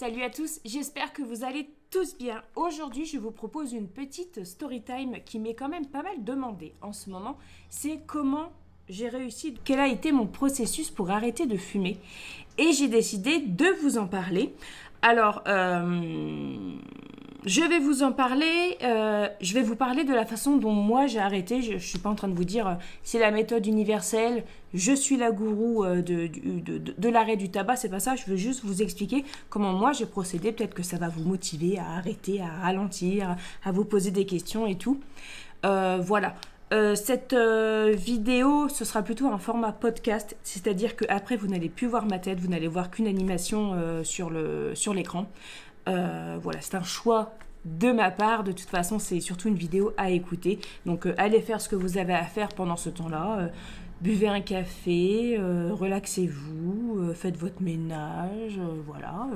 Salut à tous, j'espère que vous allez tous bien. Aujourd'hui, je vous propose une petite story time qui m'est quand même pas mal demandée en ce moment. C'est comment j'ai réussi, quel a été mon processus pour arrêter de fumer. Et j'ai décidé de vous en parler. Alors, euh je vais vous en parler, euh, je vais vous parler de la façon dont moi j'ai arrêté. Je ne suis pas en train de vous dire euh, c'est la méthode universelle, je suis la gourou euh, de, l'arrêt du tabac, c'est pas ça. Je veux juste vous expliquer comment moi j'ai procédé. Peut-être que ça va vous motiver à arrêter, à ralentir, à vous poser des questions et tout. voilà. cette vidéo, ce sera plutôt un format podcast, c'est-à-dire qu'après, vous n'allez plus voir ma tête, vous n'allez voir qu'une animation sur l'écran. Euh, voilà, c'est un choix de ma part. De toute façon, c'est surtout une vidéo à écouter. Donc, euh, allez faire ce que vous avez à faire pendant ce temps-là. Euh, buvez un café, relaxez-vous, faites votre ménage, voilà.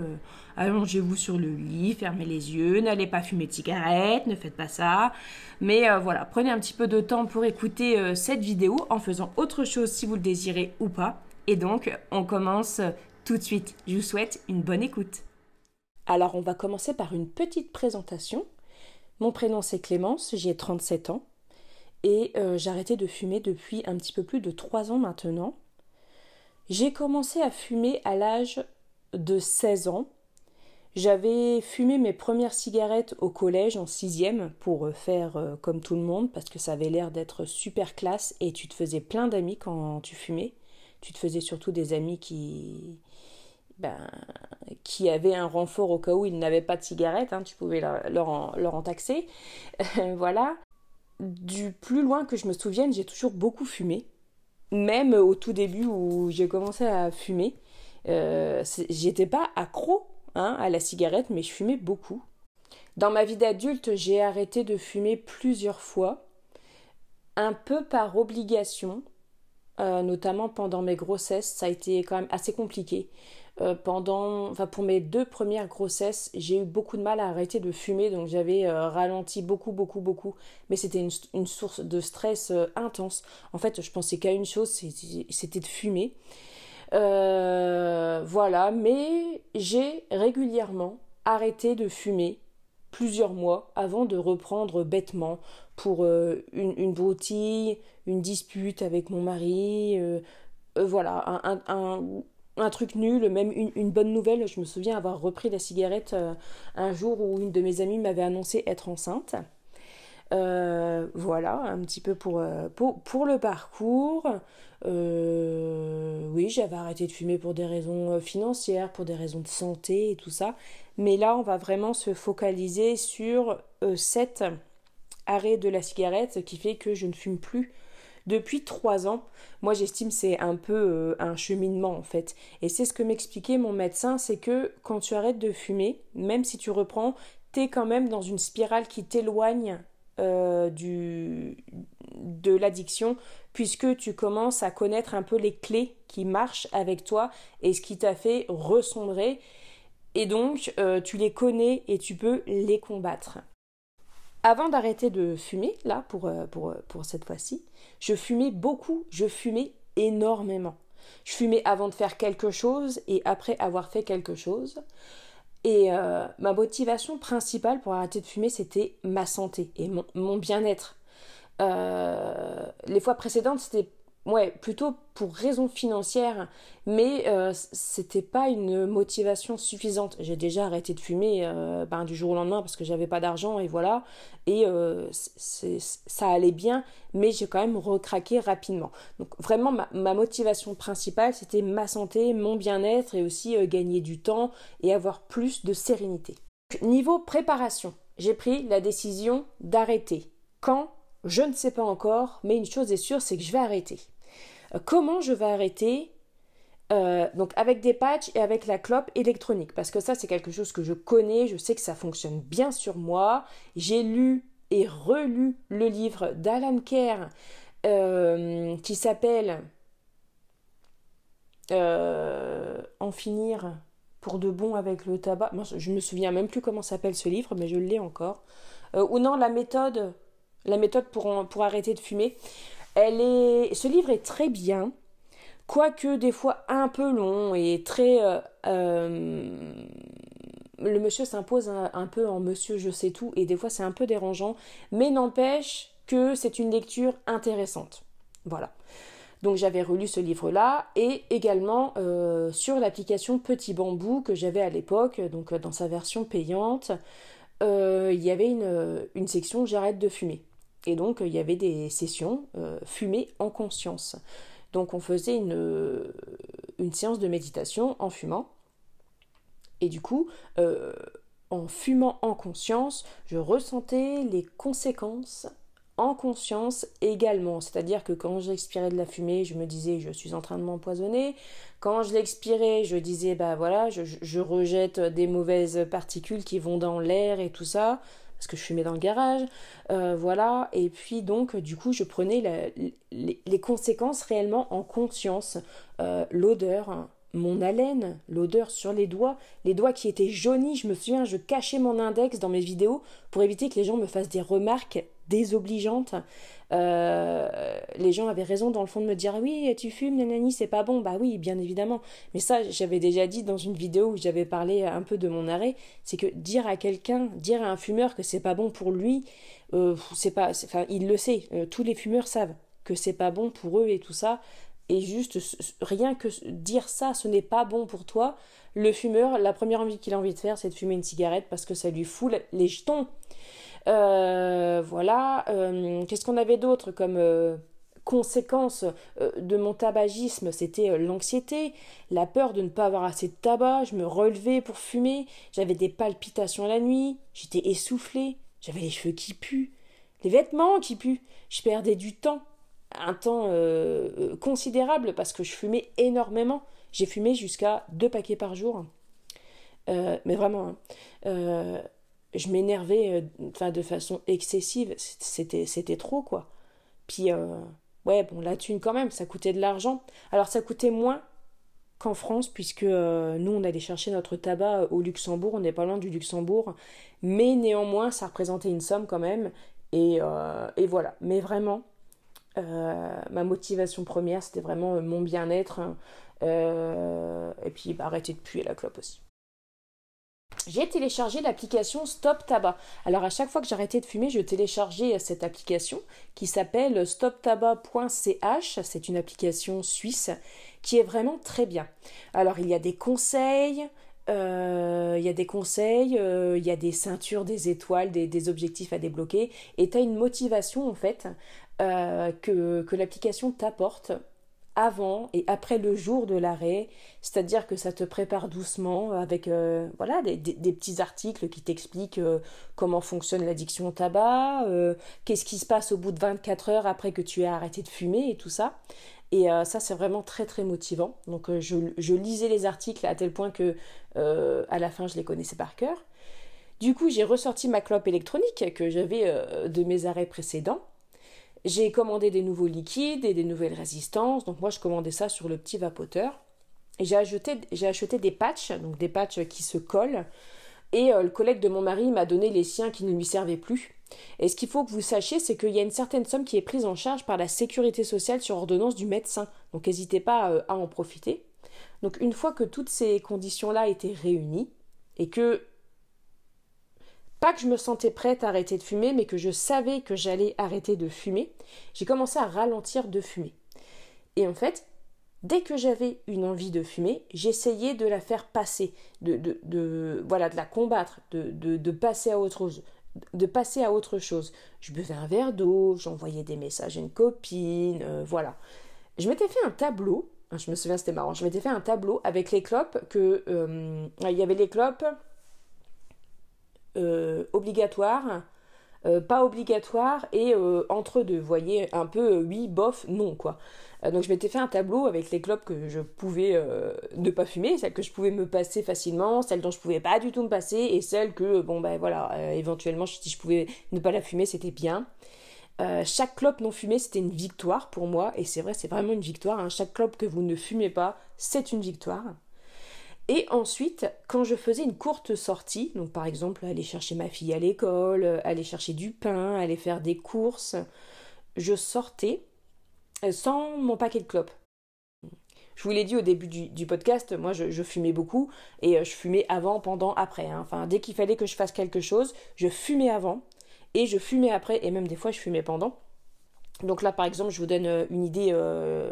Allongez-vous sur le lit, fermez les yeux, n'allez pas fumer de cigarette, ne faites pas ça. Mais voilà, prenez un petit peu de temps pour écouter cette vidéo en faisant autre chose si vous le désirez ou pas. Et donc, on commence tout de suite. Je vous souhaite une bonne écoute. Alors on va commencer par une petite présentation. Mon prénom c'est Clémence, j'ai 37 ans et euh, j'ai arrêté de fumer depuis un petit peu plus de 3 ans maintenant. J'ai commencé à fumer à l'âge de 16 ans. J'avais fumé mes premières cigarettes au collège en 6 pour euh, faire euh, comme tout le monde parce que ça avait l'air d'être super classe et tu te faisais plein d'amis quand tu fumais. Tu te faisais surtout des amis qui, ben, qui avait un renfort au cas où ils n'avaient pas de cigarette, hein, tu pouvais leur, en, taxer. Euh, voilà. Du plus loin que je me souvienne, j'ai toujours beaucoup fumé. Même au tout début où j'ai commencé à fumer, euh, j'étais pas accro hein, à la cigarette, mais je fumais beaucoup. Dans ma vie d'adulte, j'ai arrêté de fumer plusieurs fois, un peu par obligation, euh, notamment pendant mes grossesses, ça a été quand même assez compliqué. Euh, pendant, enfin pour mes deux premières grossesses, j'ai eu beaucoup de mal à arrêter de fumer, donc j'avais euh, ralenti beaucoup, beaucoup, beaucoup. Mais c'était une, source de stress euh, intense. En fait, je pensais qu'à une chose, c'était de fumer. voilà, mais j'ai régulièrement arrêté de fumer plusieurs mois avant de reprendre bêtement pour une, une, broutille, une dispute avec mon mari, voilà, un un truc nul, même une, bonne nouvelle. Je me souviens avoir repris la cigarette euh, un jour où une de mes amies m'avait annoncé être enceinte. Euh, voilà, un petit peu pour, euh, pour, le parcours. oui, j'avais arrêté de fumer pour des raisons financières, pour des raisons de santé et tout ça. Mais là, on va vraiment se focaliser sur cet arrêt de la cigarette qui fait que je ne fume plus depuis trois ans. Moi, j'estime c'est un peu euh, un cheminement en fait. Et c'est ce que m'expliquait mon médecin, c'est que quand tu arrêtes de fumer, même si tu reprends, t'es quand même dans une spirale qui t'éloigne euh, de l'addiction puisque tu commences à connaître un peu les clés qui marchent avec toi et ce qui t'a fait ressombrer et donc euh, tu les connais et tu peux les combattre. Avant d'arrêter de fumer, là, pour, euh, pour, euh, pour cette fois-ci, je fumais beaucoup, je fumais énormément. Je fumais avant de faire quelque chose et après avoir fait quelque chose. Et euh, ma motivation principale pour arrêter de fumer, c'était ma santé et mon, bien-être. les fois précédentes, c'était ouais, plutôt pour raisons financières, mais euh, ce c'était pas une motivation suffisante. J'ai déjà arrêté de fumer euh, ben, du jour au lendemain parce que j'avais pas d'argent et voilà, et euh, ça allait bien, mais j'ai quand même recraqué rapidement. Donc vraiment, ma, ma motivation principale, c'était ma santé, mon bien-être et aussi gagner du temps et avoir plus de sérénité. Niveau préparation, j'ai pris la décision d'arrêter. Quand je ne sais pas encore, mais une chose est sûre, c'est que je vais arrêter comment je vais arrêter euh, donc avec des patchs et avec la clope électronique parce que ça c'est quelque chose que je connais, je sais que ça fonctionne bien sur moi. J'ai lu et relu le livre d'Alan Kerr euh, qui s'appelle euh, En finir pour de bon avec le tabac. Je je me souviens même plus comment s'appelle ce livre, mais je l'ai encore. ou non, la méthode, la méthode pour, pour arrêter de fumer. Elle est... Ce livre est très bien, quoique des fois un peu long et très... Euh, euh, le monsieur s'impose un, peu en monsieur je sais tout et des fois c'est un peu dérangeant, mais n'empêche que c'est une lecture intéressante. Voilà. Donc j'avais relu ce livre-là et également euh, sur l'application Petit Bambou que j'avais à l'époque, donc dans sa version payante, il y avait une section J'arrête de fumer. Et donc, il y avait des sessions euh, fumées en conscience. Donc, on faisait une, euh, une, séance de méditation en fumant. Et du coup, euh, en fumant en conscience, je ressentais les conséquences en conscience également. C'est-à-dire que quand j'expirais de la fumée, je me disais je suis en train de m'empoisonner. Quand je l'expirais, je disais bah voilà, je, rejette des mauvaises particules qui vont dans l'air et tout ça parce que je fumais dans le garage, euh, voilà. Et puis donc, du coup, je prenais les, conséquences réellement en conscience. Euh, l'odeur, mon haleine, l'odeur sur les doigts, les doigts qui étaient jaunis, je me souviens, je cachais mon index dans mes vidéos pour éviter que les gens me fassent des remarques désobligeante. Euh, les gens avaient raison dans le fond de me dire oui tu fumes nanani c'est pas bon bah oui bien évidemment mais ça j'avais déjà dit dans une vidéo où j'avais parlé un peu de mon arrêt c'est que dire à quelqu'un dire à un fumeur que c'est pas bon pour lui euh, c'est pas enfin il le sait euh, tous les fumeurs savent que c'est pas bon pour eux et tout ça et juste rien que dire ça ce n'est pas bon pour toi le fumeur la première envie qu'il a envie de faire c'est de fumer une cigarette parce que ça lui fout les jetons euh, voilà. Euh, qu'est-ce qu'on avait d'autre comme euh, conséquence de mon tabagisme, c'était l'anxiété, la peur de ne pas avoir assez de tabac, je me relevais pour fumer, j'avais des palpitations la nuit, j'étais essoufflée, j'avais les cheveux qui puent, les vêtements qui puent, je perdais du temps, un temps considérable parce que je fumais énormément, j'ai fumé jusqu'à deux paquets par jour, mais vraiment. Hein je m'énervais euh, enfin de façon excessive c'était c'était trop quoi puis euh, ouais bon la thune quand même ça coûtait de l'argent alors ça coûtait moins qu'en France puisque euh, nous on allait chercher notre tabac au Luxembourg on n'est pas loin du Luxembourg mais néanmoins ça représentait une somme quand même et, voilà mais vraiment ma motivation première c'était vraiment mon bien-être hein. et puis bah, arrêter de puer la clope aussi j'ai téléchargé l'application Stop Tabac. Alors à chaque fois que j'arrêtais de fumer, je téléchargeais euh, cette application qui s'appelle euh, stoptabac.ch. C'est une application suisse qui est vraiment très bien. Alors il y a des conseils, euh, il y a des conseils, il y a des ceintures, des étoiles, des, objectifs à débloquer, et tu as une motivation en fait que l'application t'apporte avant et après le jour de l'arrêt, c'est-à-dire que ça te prépare doucement avec euh, voilà des, petits articles qui t'expliquent euh, comment fonctionne l'addiction au tabac, euh, qu'est-ce qui se passe au bout de 24 heures après que tu aies arrêté de fumer et tout ça. Et ça, c'est vraiment très très motivant. Donc je, lisais les articles à tel point que à la fin, je les connaissais par cœur. Du coup, j'ai ressorti ma clope électronique que j'avais de mes arrêts précédents j'ai commandé des nouveaux liquides et des nouvelles résistances. Donc moi, je commandais ça sur le petit vapoteur. Et j'ai acheté, j'ai acheté des patchs, donc des patchs qui se collent. Et euh, le collègue de mon mari m'a donné les siens qui ne lui servaient plus. Et ce qu'il faut que vous sachiez, c'est qu'il y a une certaine somme qui est prise en charge par la sécurité sociale sur ordonnance du médecin. Donc n'hésitez pas euh, à en profiter. Donc une fois que toutes ces conditions-là étaient réunies et que pas que je me sentais prête à arrêter de fumer, mais que je savais que j'allais arrêter de fumer, j'ai commencé à ralentir de fumer. Et en fait, dès que j'avais une envie de fumer, j'essayais de la faire passer, de, voilà, de la combattre, de, passer à autre chose de passer à autre chose. Je buvais un verre d'eau, j'envoyais des messages à une copine, euh, voilà. Je m'étais fait un tableau, hein, je me souviens c'était marrant, je m'étais fait un tableau avec les clopes que... Euh, il y avait les clopes, euh, obligatoire, euh, pas obligatoire et euh, entre deux. Vous voyez, un peu oui, bof, non quoi. donc je m'étais fait un tableau avec les clopes que je pouvais ne pas fumer, celles que je pouvais me passer facilement, celles dont je pouvais pas du tout me passer et celles que, bon ben voilà, éventuellement si je pouvais ne pas la fumer c'était bien. chaque clope non fumée, c'était une victoire pour moi. Et c'est vrai, c'est vraiment une victoire. Hein. Chaque clope que vous ne fumez pas, c'est une victoire. Et ensuite, quand je faisais une courte sortie, donc par exemple aller chercher ma fille à l'école, aller chercher du pain, aller faire des courses, je sortais euh, sans mon paquet de clopes. Je vous l'ai dit au début du, podcast, moi je, fumais beaucoup et euh, je fumais avant, pendant, après. Hein. Enfin, dès qu'il fallait que je fasse quelque chose, je fumais avant et je fumais après et même des fois je fumais pendant. Donc là, par exemple, je vous donne euh, une idée,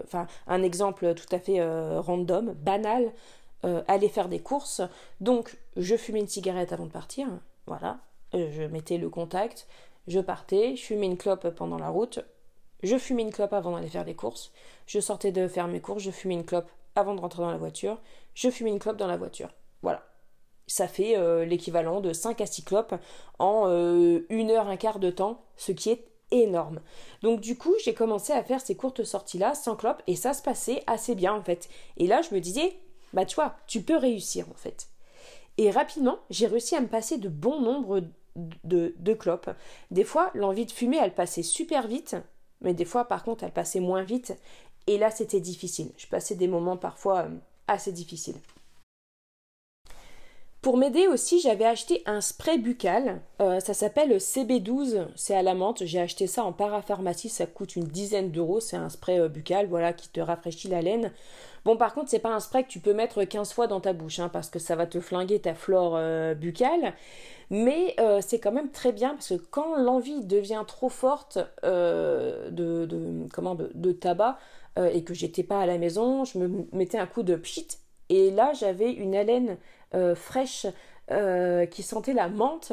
enfin un exemple tout à fait random, banal, euh, aller faire des courses. Donc, je fumais une cigarette avant de partir. Voilà. Euh, je mettais le contact. Je partais. Je fumais une clope pendant la route. Je fumais une clope avant d'aller faire des courses. Je sortais de faire mes courses. Je fumais une clope avant de rentrer dans la voiture. Je fumais une clope dans la voiture. Voilà. Ça fait euh, l'équivalent de 5 à 6 clopes en 1 une heure, un quart de temps, ce qui est énorme. Donc du coup, j'ai commencé à faire ces courtes sorties-là sans clope et ça se passait assez bien en fait. Et là, je me disais, bah tu vois, tu peux réussir en fait. Et rapidement, j'ai réussi à me passer de bon nombre de, de clopes. Des fois, l'envie de fumer, elle passait super vite, mais des fois, par contre, elle passait moins vite. Et là, c'était difficile. Je passais des moments parfois euh, assez difficiles. Pour m'aider aussi, j'avais acheté un spray buccal. Euh, ça s'appelle CB12, c'est à la menthe. J'ai acheté ça en parapharmacie, ça coûte une dizaine d'euros. C'est un spray euh, buccal, voilà, qui te rafraîchit la laine. Bon, par contre, c'est pas un spray que tu peux mettre 15 fois dans ta bouche, hein, parce que ça va te flinguer ta flore euh, buccale. Mais c'est quand même très bien, parce que quand l'envie devient trop forte de, comment, de, de tabac et que j'étais pas à la maison, je me mettais un coup de pchit. Et là, j'avais une haleine euh, fraîche euh, qui sentait la menthe.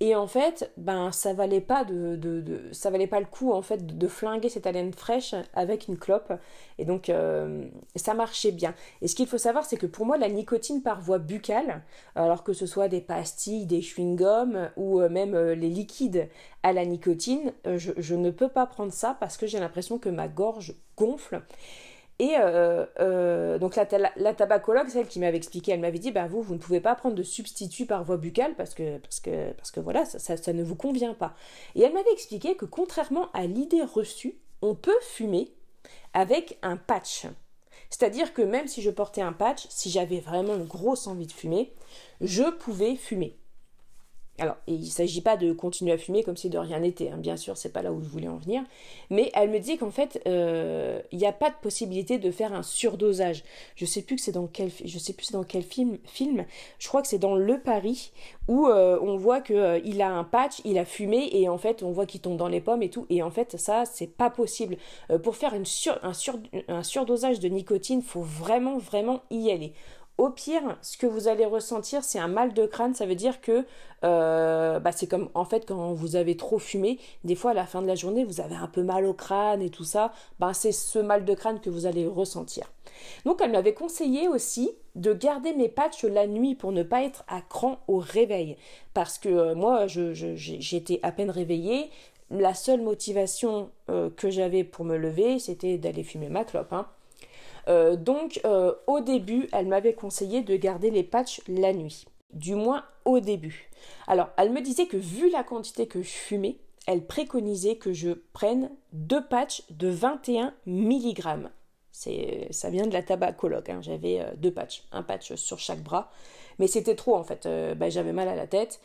Et en fait, ben ça valait pas de, de, ça valait pas le coup en fait de, flinguer cette haleine fraîche avec une clope. Et donc euh, ça marchait bien. Et ce qu'il faut savoir, c'est que pour moi, la nicotine par voie buccale, alors que ce soit des pastilles, des chewing-gums ou même les liquides à la nicotine, je ne peux pas prendre ça parce que j'ai l'impression que ma gorge gonfle. Et euh, euh, donc la, tabacologue, celle qui m'avait expliqué, elle m'avait dit, ben vous, vous ne pouvez pas prendre de substitut par voie buccale parce que, voilà, ça ne vous convient pas. Et elle m'avait expliqué que contrairement à l'idée reçue, on peut fumer avec un patch. C'est-à-dire que même si je portais un patch, si j'avais vraiment une grosse envie de fumer, je pouvais fumer. Alors, il ne s'agit pas de continuer à fumer comme si de rien n'était, hein. bien sûr, c'est pas là où je voulais en venir. Mais elle me dit qu'en fait, euh, il n'y a pas de possibilité de faire un surdosage. Je sais plus que c'est dans quel, je sais plus dans quel film, Je crois que c'est dans Le Paris où euh, on voit qu'il euh, a un patch, il a fumé et en fait on voit qu'il tombe dans les pommes et tout. Et en fait, ça c'est pas possible. pour faire un, un surdosage de nicotine, faut vraiment vraiment y aller. Au pire, ce que vous allez ressentir, c'est un mal de crâne. Ça veut dire que euh, bah, c'est comme en fait quand vous avez trop fumé, des fois à la fin de la journée, vous avez un peu mal au crâne et tout ça. Bah, c'est ce mal de crâne que vous allez ressentir. Donc elle m'avait conseillé aussi de garder mes patchs la nuit pour ne pas être à cran au réveil. Parce que euh, moi, j'étais je, j'étais à peine réveillée. La seule motivation euh, que j'avais pour me lever, c'était d'aller fumer ma clope. Hein. Euh, donc euh, au début, elle m'avait conseillé de garder les patchs la nuit, du moins au début. Alors elle me disait que vu la quantité que je fumais, elle préconisait que je prenne deux patchs de 21 mg. ça vient de la tabacologue, hein. j'avais euh, deux patchs, un patch sur chaque bras, mais c'était trop en fait, bah, j'avais mal à la tête.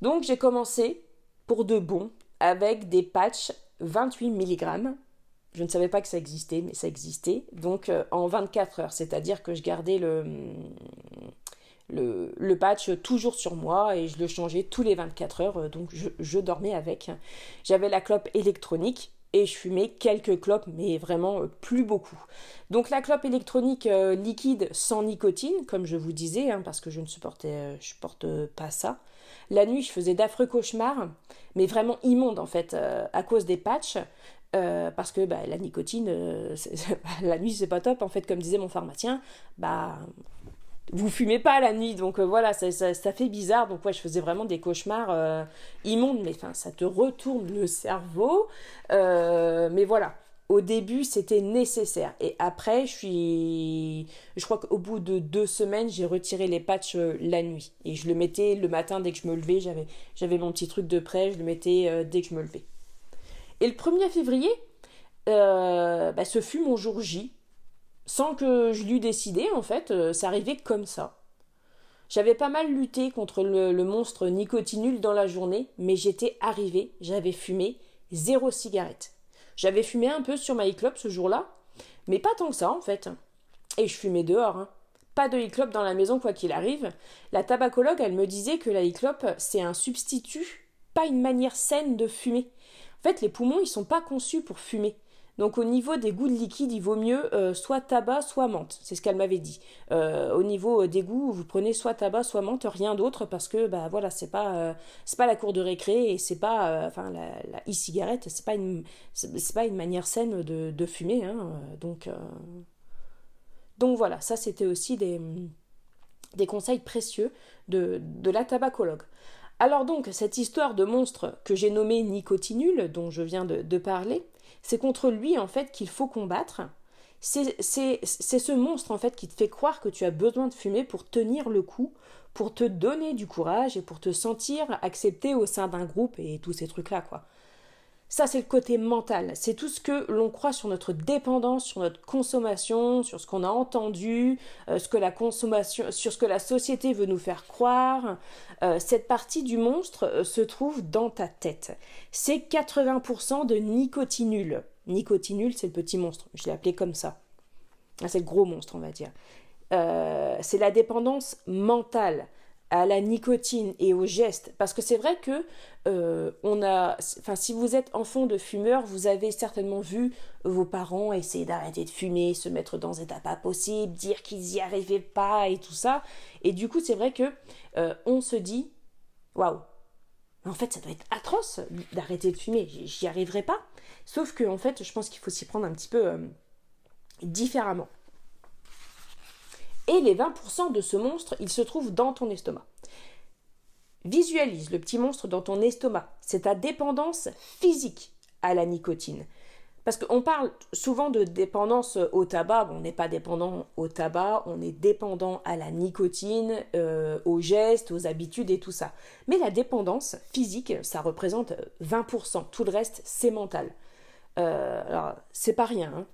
Donc j'ai commencé pour de bon avec des patchs 28 mg je ne savais pas que ça existait, mais ça existait. Donc euh, en 24 heures, c'est-à-dire que je gardais le, le, patch toujours sur moi et je le changeais tous les 24 heures, euh, donc je, dormais avec. J'avais la clope électronique et je fumais quelques clopes, mais vraiment euh, plus beaucoup. Donc la clope électronique liquide sans nicotine, comme je vous disais, hein, parce que je ne supportais, je porte pas ça. La nuit, je faisais d'affreux cauchemars, mais vraiment immondes en fait, à cause des patchs. Euh, parce que bah, la nicotine, euh, la nuit, c'est pas top. En fait, comme disait mon pharmacien, bah, vous fumez pas la nuit. Donc euh, voilà, ça, ça, fait bizarre. Donc ouais, je faisais vraiment des cauchemars immondes, mais enfin, ça te retourne le cerveau. mais voilà. Au début, c'était nécessaire. Et après, je suis. Je crois qu'au bout de deux semaines, j'ai retiré les patchs la nuit. Et je le mettais le matin dès que je me levais. J'avais, j'avais mon petit truc de près. Je le mettais dès que je me levais. Et le 1er février, euh, bah, ce fut mon jour J. Sans que je l'eusse décidé, en fait, euh, ça arrivait comme ça. J'avais pas mal lutté contre le, monstre nicotinul dans la journée, mais j'étais arrivée, j'avais fumé zéro cigarette. J'avais fumé un peu sur ma e ce jour-là, mais pas tant que ça en fait. Et je fumais dehors. Hein. Pas de e dans la maison quoi qu'il arrive. La tabacologue, elle me disait que la e c'est un substitut, pas une manière saine de fumer. En fait, les poumons, ils sont pas conçus pour fumer. Donc au niveau des goûts de liquide, il vaut mieux euh, soit tabac, soit menthe. C'est ce qu'elle m'avait dit. Euh, au niveau euh, des goûts, vous prenez soit tabac, soit menthe, rien d'autre parce que bah voilà, c'est pas c'est pas la cour de récré et c'est pas enfin la e-cigarette, c'est pas une c'est pas une manière saine de, fumer. Hein. donc donc voilà, ça c'était aussi des des conseils précieux de, de la tabacologue. Alors donc, cette histoire de monstre que j'ai nommé Nicotinule, dont je viens de, parler, c'est contre lui en fait qu'il faut combattre. C'est ce monstre en fait qui te fait croire que tu as besoin de fumer pour tenir le coup, pour te donner du courage et pour te sentir accepté au sein d'un groupe et tous ces trucs-là quoi. Ça, c'est le côté mental. C'est tout ce que l'on croit sur notre dépendance, sur notre consommation, sur ce qu'on a entendu, euh, sur ce que la société veut nous faire croire. Euh, cette partie du monstre euh, se trouve dans ta tête. C'est 80% de nicotinule. Nicotinule, c'est le petit monstre. Je l'ai appelé comme ça. Ah, c'est le gros monstre, on va dire. c'est la dépendance mentale à la nicotine et aux gestes, parce que c'est vrai que euh, on a, enfin, si vous êtes enfant de fumeur, vous avez certainement vu vos parents essayer d'arrêter de fumer, se mettre dans des états pas possibles, dire qu'ils n'y arrivaient pas et tout ça, et du coup, c'est vrai que euh, on se dit, waouh, en fait, ça doit être atroce d'arrêter de fumer, j'y arriverai pas. Sauf que, en fait, je pense qu'il faut s'y prendre un petit peu euh, différemment et les 20% de ce monstre, il se trouve dans ton estomac. Visualise le petit monstre dans ton estomac. C'est ta dépendance physique à la nicotine. Parce qu'on parle souvent de dépendance au tabac, on n'est pas dépendant au tabac, on est dépendant à la nicotine, euh, aux gestes, aux habitudes et tout ça. Mais la dépendance physique, ça représente 20%, tout le reste c'est mental. Euh, alors c'est pas rien, hein.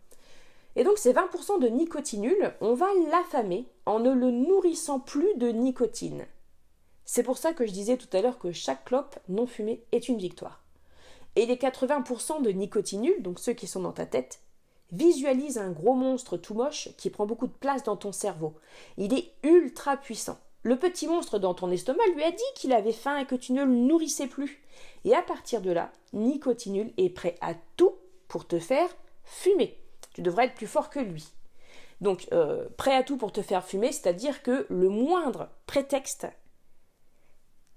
Et donc ces 20% de nicotinules, on va l'affamer en ne le nourrissant plus de nicotine. C'est pour ça que je disais tout à l'heure que chaque clope non fumée est une victoire. Et les 80% de nicotinules, donc ceux qui sont dans ta tête, visualisent un gros monstre tout moche qui prend beaucoup de place dans ton cerveau. Il est ultra puissant. Le petit monstre dans ton estomac lui a dit qu'il avait faim et que tu ne le nourrissais plus. Et à partir de là, Nicotinul est prêt à tout pour te faire fumer. Tu devrais être plus fort que lui. Donc, euh, prêt à tout pour te faire fumer, c'est-à-dire que le moindre prétexte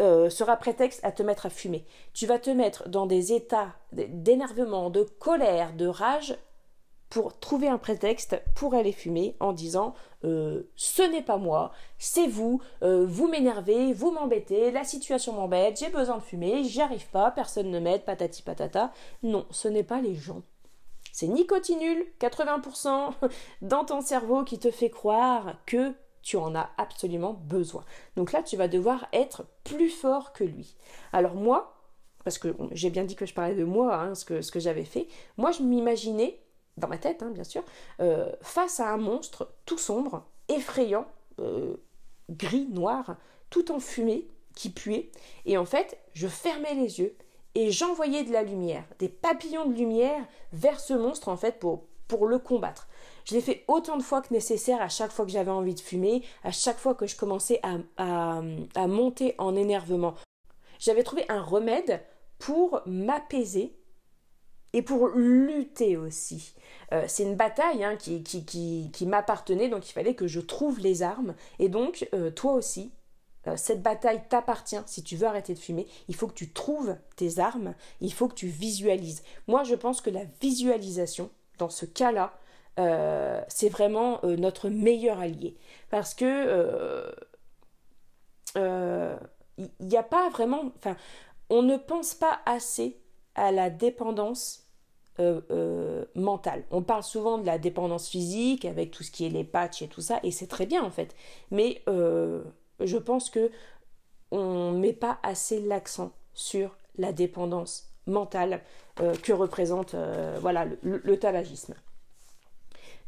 euh, sera prétexte à te mettre à fumer. Tu vas te mettre dans des états d'énervement, de colère, de rage pour trouver un prétexte pour aller fumer en disant euh, ce n'est pas moi, c'est vous, vous m'énervez, vous m'embêtez, la situation m'embête, j'ai besoin de fumer, j'y arrive pas, personne ne m'aide, patati patata. Non, ce n'est pas les gens. C'est nicotinul, 80%, dans ton cerveau qui te fait croire que tu en as absolument besoin. Donc là, tu vas devoir être plus fort que lui. Alors moi, parce que j'ai bien dit que je parlais de moi, hein, ce que, ce que j'avais fait, moi je m'imaginais, dans ma tête hein, bien sûr, euh, face à un monstre tout sombre, effrayant, euh, gris, noir, tout en fumée, qui puait, et en fait, je fermais les yeux et j'envoyais de la lumière, des papillons de lumière vers ce monstre en fait pour, pour le combattre. Je l'ai fait autant de fois que nécessaire à chaque fois que j'avais envie de fumer, à chaque fois que je commençais à, à, monter en énervement. J'avais trouvé un remède pour m'apaiser et pour lutter aussi. Euh, c'est une bataille hein, qui, qui, qui, qui m'appartenait, donc il fallait que je trouve les armes. Et donc, euh, toi aussi, euh, cette bataille t'appartient. Si tu veux arrêter de fumer, il faut que tu trouves tes armes, il faut que tu visualises. Moi, je pense que la visualisation, dans ce cas-là, euh, c'est vraiment euh, notre meilleur allié. Parce que il n'y a pas vraiment. Enfin, on ne pense pas assez à la dépendance mentale. On parle souvent de la dépendance physique avec tout ce qui est les patchs et tout ça, et c'est très bien en fait. Mais je pense que on met pas assez l'accent sur la dépendance mentale euh, que représente euh, voilà, le, tabagisme.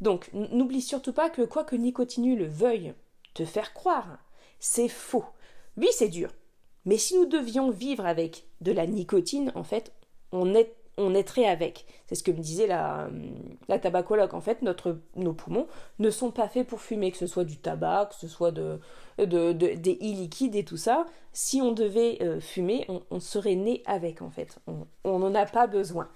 Donc n'oublie surtout pas que quoi que Nicotinu le veuille te faire croire, c'est faux. Oui, c'est dur. Mais si nous devions vivre avec de la nicotine, en fait, on est on naîtrait avec. C'est ce que me disait la, euh, la tabacologue. En fait, notre, nos poumons ne sont pas faits pour fumer, que ce soit du tabac, que ce soit de, de, des e-liquides et tout ça. Si on devait euh, fumer, on, serait né avec, en fait. On n'en a pas besoin.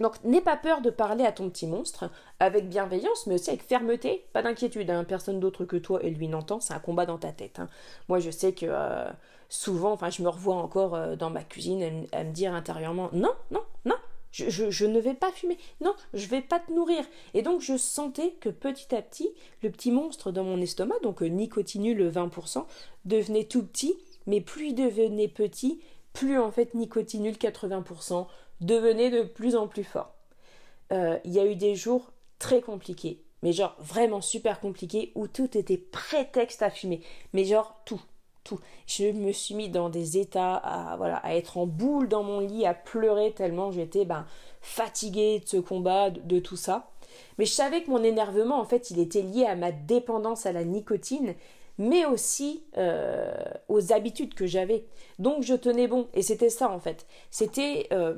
Donc n'aie pas peur de parler à ton petit monstre avec bienveillance, mais aussi avec fermeté, pas d'inquiétude. Hein. Personne d'autre que toi et lui n'entend, c'est un combat dans ta tête. Hein. Moi je sais que euh, souvent, enfin, je me revois encore euh, dans ma cuisine à, me dire intérieurement non, non, non, je, ne vais pas fumer, non, je vais pas te nourrir. Et donc, je sentais que petit à petit, le petit monstre dans mon estomac, donc euh, nicotinule 20%, devenait tout petit, mais plus il devenait petit, plus en fait nicotinule 80% devenait de plus en plus fort. Euh, il y a eu des jours très compliqués, mais genre vraiment super compliqués où tout était prétexte à fumer, mais genre tout je me suis mis dans des états à, voilà, être en boule dans mon lit, à pleurer tellement j'étais ben, fatiguée de ce combat, de, tout ça. Mais je savais que mon énervement, en fait, il était lié à ma dépendance à la nicotine, mais aussi euh, aux habitudes que j'avais. Donc je tenais bon, et c'était ça en fait. C'était euh,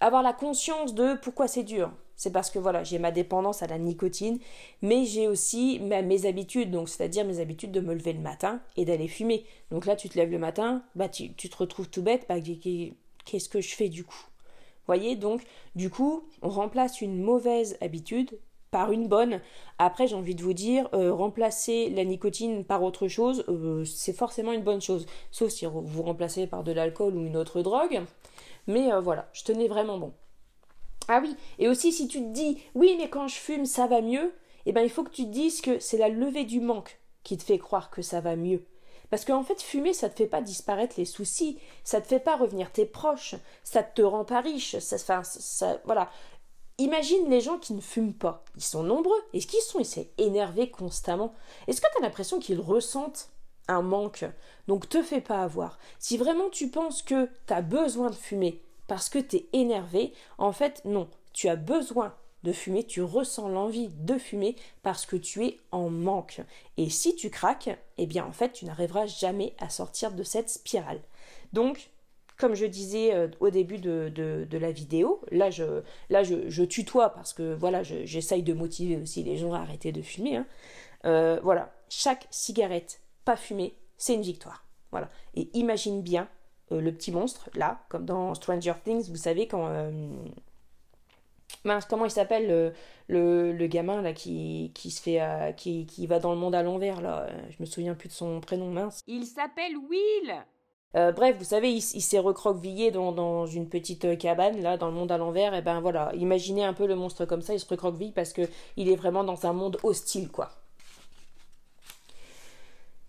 avoir la conscience de pourquoi c'est dur, c'est parce que voilà, j'ai ma dépendance à la nicotine, mais j'ai aussi mes habitudes, donc c'est-à-dire mes habitudes de me lever le matin et d'aller fumer. Donc là, tu te lèves le matin, bah tu, te retrouves tout bête, bah, qu'est-ce que je fais du coup Voyez, donc du coup, on remplace une mauvaise habitude par une bonne. Après, j'ai envie de vous dire, euh, remplacer la nicotine par autre chose, euh, c'est forcément une bonne chose, sauf si vous remplacez par de l'alcool ou une autre drogue. Mais euh, voilà, je tenais vraiment bon. Ah oui, et aussi si tu te dis oui mais quand je fume ça va mieux, eh bien, il faut que tu te dises que c'est la levée du manque qui te fait croire que ça va mieux. Parce qu'en fait, fumer, ça ne te fait pas disparaître les soucis, ça ne te fait pas revenir tes proches, ça ne te rend pas riche, ça, ça, voilà. Imagine les gens qui ne fument pas. Ils sont nombreux. Et ce qu'ils sont ils énervés constamment Est-ce que tu as l'impression qu'ils ressentent un manque Donc te fais pas avoir. Si vraiment tu penses que tu as besoin de fumer, parce que tu es énervé. En fait, non, tu as besoin de fumer, tu ressens l'envie de fumer parce que tu es en manque. Et si tu craques, eh bien en fait, tu n'arriveras jamais à sortir de cette spirale. Donc, comme je disais euh, au début de, la vidéo, là, je, là je, tutoie parce que voilà, j'essaye de motiver aussi les gens à arrêter de fumer. Hein. Euh, voilà, chaque cigarette pas fumée, c'est une victoire. Voilà. Et imagine bien euh, le petit monstre, là, comme dans Stranger Things, vous savez, quand. Euh, mince, comment il s'appelle le, le, gamin là qui, qui se fait euh, qui, qui, va dans le monde à l'envers là Je me souviens plus de son prénom mince. Il s'appelle Will. bref, vous savez, il, il s'est recroquevillé dans, dans, une petite cabane là dans le monde à l'envers. Et ben voilà, imaginez un peu le monstre comme ça, il se recroqueville parce qu'il est vraiment dans un monde hostile quoi.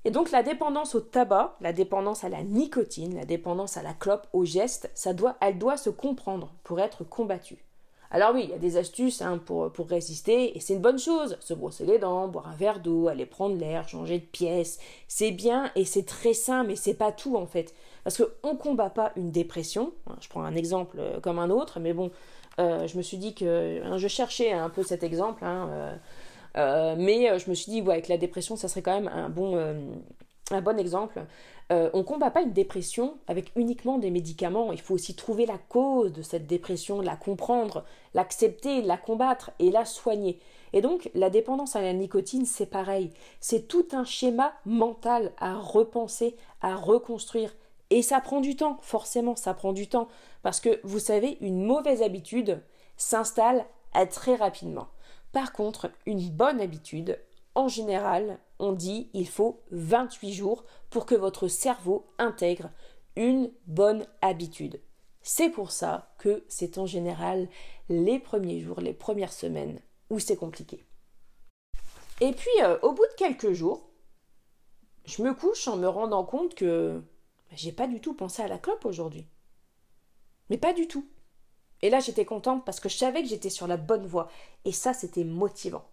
Et donc la dépendance au tabac, la dépendance à la nicotine, la dépendance à la clope, au geste, ça doit, elle doit se comprendre pour être combattue. Alors oui, il y a des astuces hein, pour, pour résister, et c'est une bonne chose. Se brosser les dents, boire un verre d'eau, aller prendre l'air, changer de pièce, c'est bien et c'est très sain, mais c'est pas tout en fait. Parce qu'on ne combat pas une dépression, hein, je prends un exemple euh, comme un autre, mais bon, euh, je me suis dit que euh, je cherchais un peu cet exemple. Hein, euh, mais euh, je me suis dit, avec la dépression, ça serait quand même un bon, euh, exemple. on ne combat pas une dépression avec uniquement des médicaments. Il faut aussi trouver la cause de cette dépression, la comprendre, l'accepter, la combattre et la soigner. Et donc, la dépendance à la nicotine, c'est pareil. C'est tout un schéma mental à repenser, à reconstruire. Et ça prend du temps, forcément, ça prend du temps. Parce que, vous savez, une mauvaise habitude s'installe très rapidement. Par contre, une bonne habitude, en général, on dit il faut 28 jours pour que votre cerveau intègre une bonne habitude. C'est pour ça que c'est en général les premiers jours, les premières semaines où c'est compliqué. Et puis, euh, au bout de quelques jours, je me couche en me rendant compte que bah, j'ai pas du tout pensé à la clope aujourd'hui. Mais pas du tout. Et là, j'étais contente parce que je savais que j'étais sur la bonne voie. Et ça, c'était motivant.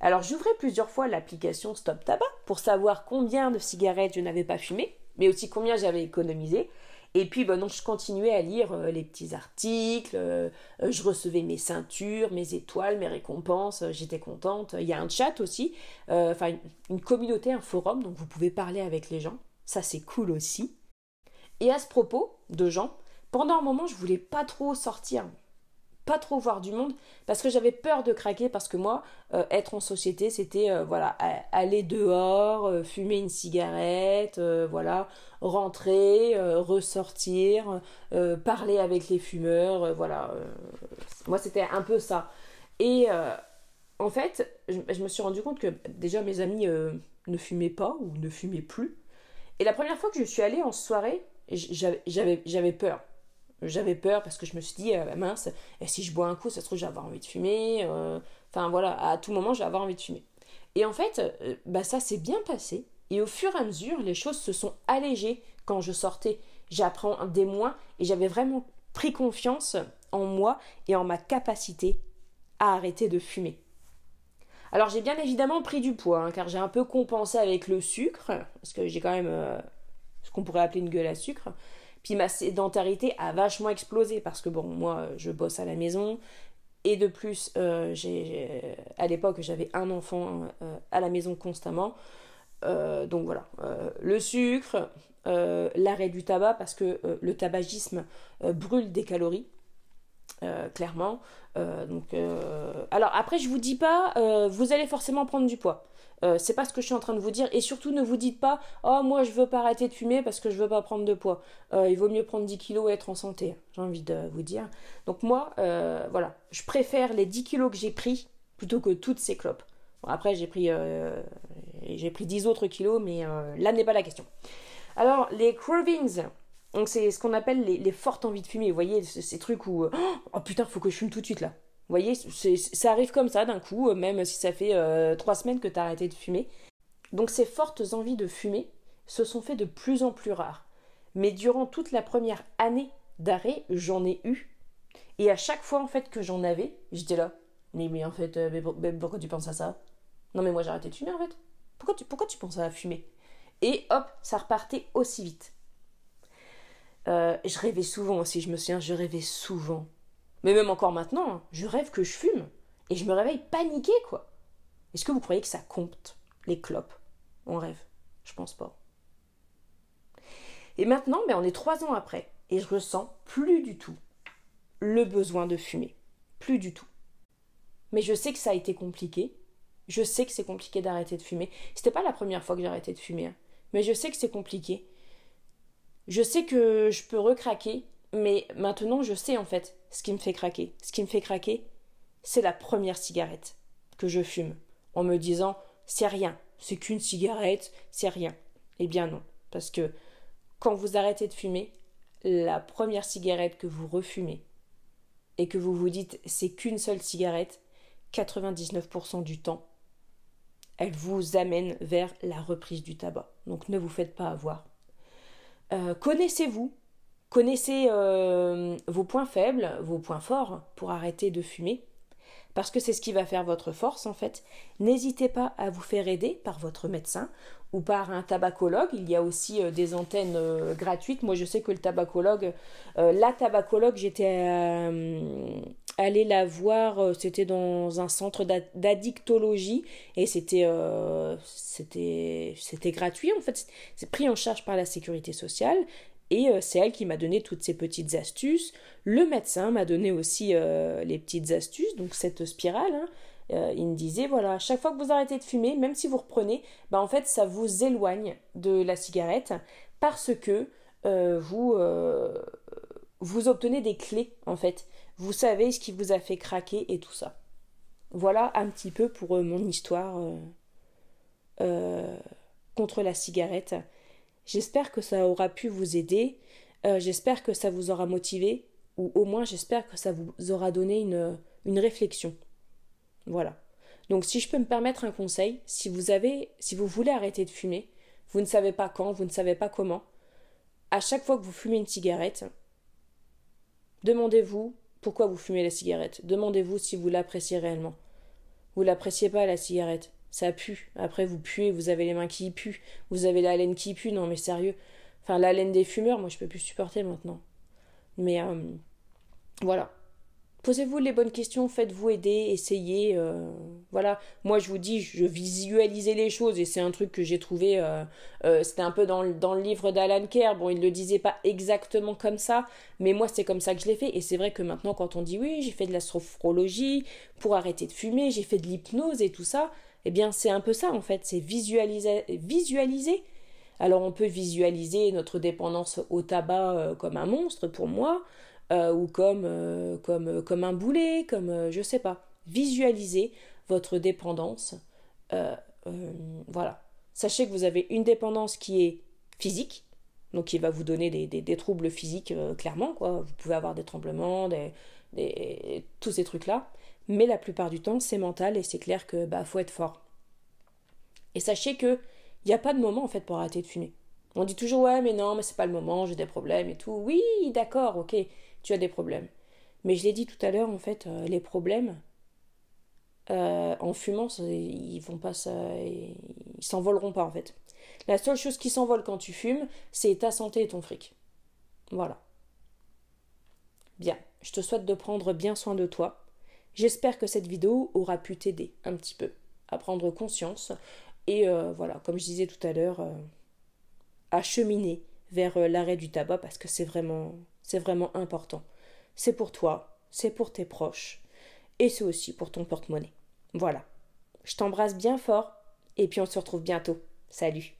Alors, j'ouvrais plusieurs fois l'application Stop Tabac pour savoir combien de cigarettes je n'avais pas fumé, mais aussi combien j'avais économisé. Et puis, ben, je continuais à lire euh, les petits articles, euh, euh, je recevais mes ceintures, mes étoiles, mes récompenses, j'étais contente. Il y a un chat aussi, enfin une, communauté, un forum, donc vous pouvez parler avec les gens. Ça, c'est cool aussi. Et à ce propos de gens, pendant un moment, je voulais pas trop sortir, pas trop voir du monde, parce que j'avais peur de craquer, parce que moi, euh, être en société, c'était euh, voilà, aller dehors, euh, fumer une cigarette, voilà, rentrer, ressortir, parler avec les fumeurs, voilà. moi, c'était un peu ça. Et en fait, je, je, me suis rendu compte que déjà mes amis ne fumaient pas ou ne fumaient plus. Et la première fois que je suis allée en soirée, j'avais peur. J'avais peur parce que je me suis dit, euh, mince, et si je bois un coup, ça se trouve, j'avais envie de fumer. Euh, enfin voilà, à tout moment, j'avais envie de fumer. Et en fait, euh, bah, ça s'est bien passé. Et au fur et à mesure, les choses se sont allégées quand je sortais. J'apprends des mois et j'avais vraiment pris confiance en moi et en ma capacité à arrêter de fumer. Alors j'ai bien évidemment pris du poids, hein, car j'ai un peu compensé avec le sucre, parce que j'ai quand même ce qu'on pourrait appeler une gueule à sucre. Puis ma sédentarité a vachement explosé parce que bon, moi, euh, je bosse à la maison. Et de plus, euh, j'ai, à l'époque, j'avais un enfant euh, à la maison constamment. donc voilà, le sucre, l'arrêt du tabac, parce que le tabagisme brûle des calories, clairement. donc, alors après, je vous dis pas, vous allez forcément prendre du poids. Euh, c'est pas ce que je suis en train de vous dire. Et surtout, ne vous dites pas Oh, moi, je veux pas arrêter de fumer parce que je veux pas prendre de poids. Euh, il vaut mieux prendre 10 kilos et être en santé, j'ai envie de vous dire. Donc, moi, euh, voilà, je préfère les 10 kilos que j'ai pris plutôt que toutes ces clopes. après, j'ai pris, j'ai pris 10 autres kilos, mais là n'est pas la question. Alors, les cravings. Donc, c'est ce qu'on appelle les, fortes envies de fumer. Vous voyez, ces trucs où oh, oh putain, faut que je fume tout de suite là. Vous voyez, ça arrive comme ça d'un coup, euh, même si ça fait euh, trois semaines que tu as arrêté de fumer. Donc ces fortes envies de fumer se sont fait de plus en plus rares. Mais durant toute la première année d'arrêt, j'en ai eu. Et à chaque fois en fait que j'en avais, j'étais là. Mais, mais en fait, euh, pourquoi tu penses à ça Non mais moi j'ai arrêté de fumer en fait. Pourquoi tu, penses à fumer Et hop, ça repartait aussi vite. je rêvais souvent aussi, je me souviens, je rêvais souvent mais même encore maintenant, hein, je rêve que je fume. Et je me réveille paniquée, quoi. Est-ce que vous croyez que ça compte, les clopes On rêve Je pense pas. Et maintenant, mais ben, on est trois ans après, et je ressens plus du tout le besoin de fumer. Plus du tout. Mais je sais que ça a été compliqué. Je sais que c'est compliqué d'arrêter de fumer. C'était pas la première fois que j'arrêtais de fumer, hein. mais je sais que c'est compliqué. Je sais que je peux recraquer, mais maintenant je sais en fait ce qui me fait craquer. Ce qui me fait craquer, c'est la première cigarette que je fume, en me disant c'est rien, c'est qu'une cigarette, c'est rien. Eh bien non, parce que quand vous arrêtez de fumer, la première cigarette que vous refumez et que vous vous dites c'est qu'une seule cigarette, 99% du temps, elle vous amène vers la reprise du tabac. Donc ne vous faites pas avoir. Euh, connaissez-vous Connaissez euh, vos points faibles, vos points forts pour arrêter de fumer, parce que c'est ce qui va faire votre force en fait. N'hésitez pas à vous faire aider par votre médecin ou par un tabacologue. Il y a aussi euh, des antennes euh, gratuites. Moi, je sais que le tabacologue, la tabacologue, j'étais allée la voir. c'était dans un centre d'addictologie et c'était c'était gratuit en fait. C'est pris en charge par la sécurité sociale et euh, c'est elle qui m'a donné toutes ces petites astuces. Le médecin m'a donné aussi euh, les petites astuces, donc cette spirale. Hein. Euh, il me disait voilà, chaque fois que vous arrêtez de fumer, même si vous reprenez, bah en fait ça vous éloigne de la cigarette parce que vous vous obtenez des clés en fait. Vous savez ce qui vous a fait craquer et tout ça. Voilà un petit peu pour mon histoire contre la cigarette J'espère que ça aura pu vous aider, euh, j'espère que ça vous aura motivé, ou au moins j'espère que ça vous aura donné une, une réflexion. Voilà. Donc si je peux me permettre un conseil, si vous avez si vous voulez arrêter de fumer, vous ne savez pas quand, vous ne savez pas comment, à chaque fois que vous fumez une cigarette, demandez-vous pourquoi vous fumez la cigarette. Demandez-vous si vous l'appréciez réellement. Vous l'appréciez pas la cigarette ça pue. Après, vous puez, vous avez les mains qui puent, vous avez la haleine qui pue, non mais sérieux. Enfin, la haleine des fumeurs, moi je peux plus supporter maintenant. Mais euh, voilà. Posez-vous les bonnes questions, faites-vous aider, essayez. Euh, voilà, moi je vous dis, je visualisais les choses et c'est un truc que j'ai trouvé. Euh, c'était un peu dans le, dans le livre d'Alan Kerr. Bon, il ne le disait pas exactement comme ça, mais moi c'est comme ça que je l'ai fait. Et c'est vrai que maintenant, quand on dit oui, j'ai fait de l'astrophrologie pour arrêter de fumer, j'ai fait de l'hypnose et tout ça, eh bien, c'est un peu ça en fait, c'est visualiser, visualiser. Alors, on peut visualiser notre dépendance au tabac euh, comme un monstre pour moi, euh, ou comme, euh, comme, comme un boulet, comme je sais pas. Visualiser votre dépendance. voilà. Sachez que vous avez une dépendance qui est physique, donc il va vous donner des, troubles physiques euh, clairement quoi. Vous pouvez avoir des tremblements, des, des tous ces trucs là, mais la plupart du temps c'est mental et c'est clair que bah faut être fort. Et sachez que il n'y a pas de moment en fait pour arrêter de fumer. On dit toujours ouais mais non mais c'est pas le moment, j'ai des problèmes et tout. Oui d'accord ok tu as des problèmes, mais je l'ai dit tout à l'heure en fait euh, les problèmes euh, en fumant, ils vont pas ça, s'envoleront pas en fait. La seule chose qui s'envole quand tu fumes, c'est ta santé et ton fric. Voilà. Bien, je te souhaite de prendre bien soin de toi. J'espère que cette vidéo aura pu t'aider un petit peu à prendre conscience et euh, voilà, comme je disais tout à l'heure, euh, à cheminer vers l'arrêt du tabac parce que c'est vraiment, c'est vraiment important. C'est pour toi, c'est pour tes proches et ce aussi pour ton porte-monnaie. Voilà. Je t'embrasse bien fort et puis on se retrouve bientôt. Salut